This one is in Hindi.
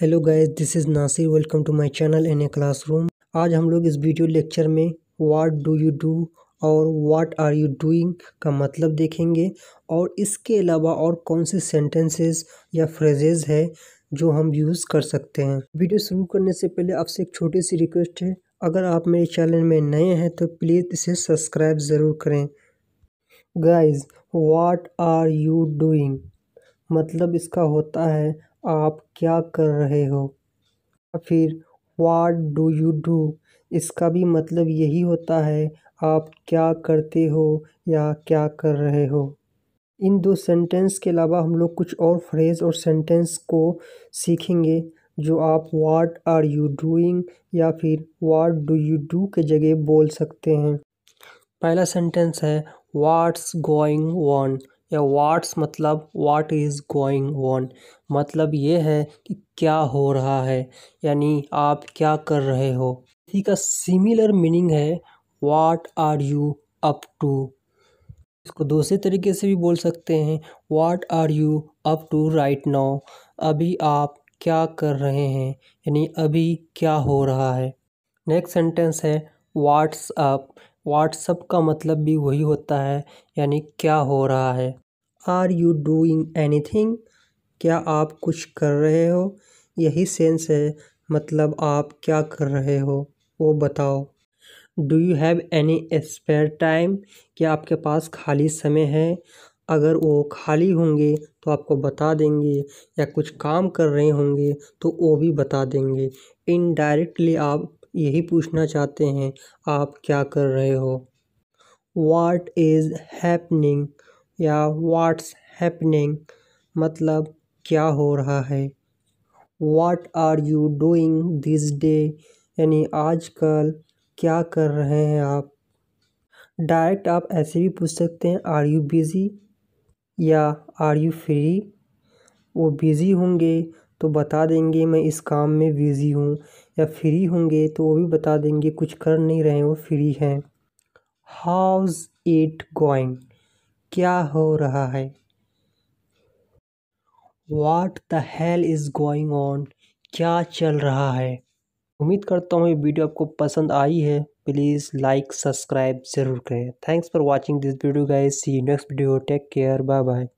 hello guys this is Nasir welcome to my channel in a classroom आज हम लोग इस वीडियो लेक्चर में व्हाट डू यू डू और व्हाट आर यू डूइंग का मतलब देखेंगे और इसके अलावा और कौन से सेंटेंसेस या फ्रेजेज है जो हम यूज़ कर सकते हैं वीडियो शुरू करने से पहले आपसे एक छोटी सी रिक्वेस्ट है अगर आप मेरे चैनल में नए हैं तो प्लीज़ इसे सब्सक्राइब ज़रूर करें guys what are you doing मतलब इसका होता है आप क्या कर रहे हो या फिर वाट डू यू डू इसका भी मतलब यही होता है आप क्या करते हो या क्या कर रहे हो इन दो सेंटेंस के अलावा हम लोग कुछ और फ्रेज़ और सेंटेंस को सीखेंगे जो आप वाट आर यू डूइंग या फिर वाट डू यू डू के जगह बोल सकते हैं पहला सेंटेंस है वाट्स गोइंग ऑन या वाट्स मतलब वाट इज़ गोइंग ऑन मतलब ये है कि क्या हो रहा है यानी आप क्या कर रहे हो इसी का सिमिलर मीनिंग है what are you up to इसको दूसरे तरीके से भी बोल सकते हैं what are you up to right now अभी आप क्या कर रहे हैं यानी अभी क्या हो रहा है नेक्स्ट सेंटेंस है व्हाट्सअप व्हाट्सअप का मतलब भी वही होता है यानी क्या हो रहा है are you doing anything क्या आप कुछ कर रहे हो यही सेंस है मतलब आप क्या कर रहे हो वो बताओ do you have any spare time क्या आपके पास खाली समय है अगर वो खाली होंगे तो आपको बता देंगे या कुछ काम कर रहे होंगे तो वो भी बता देंगे इनडायरेक्टली आप यही पूछना चाहते हैं आप क्या कर रहे हो वाट इज़ हैपनिंग या वाट्स हैपनिंग मतलब क्या हो रहा है what are you doing this day यानी आजकल क्या कर रहे हैं आप डायरेक्ट आप ऐसे भी पूछ सकते हैं आर यू बिज़ी या आर यू फ्री वो बिज़ी होंगे तो बता देंगे मैं इस काम में बिज़ी हूँ या फ्री होंगे तो वो भी बता देंगे कुछ कर नहीं रहे वो फ्री हैं हाउज इट गोइंग क्या हो रहा है what the hell is going on क्या चल रहा है उम्मीद करता हूँ ये वीडियो आपको पसंद आई है प्लीज़ लाइक सब्सक्राइब ज़रूर करें thanks for watching this video guys see next video take care bye bye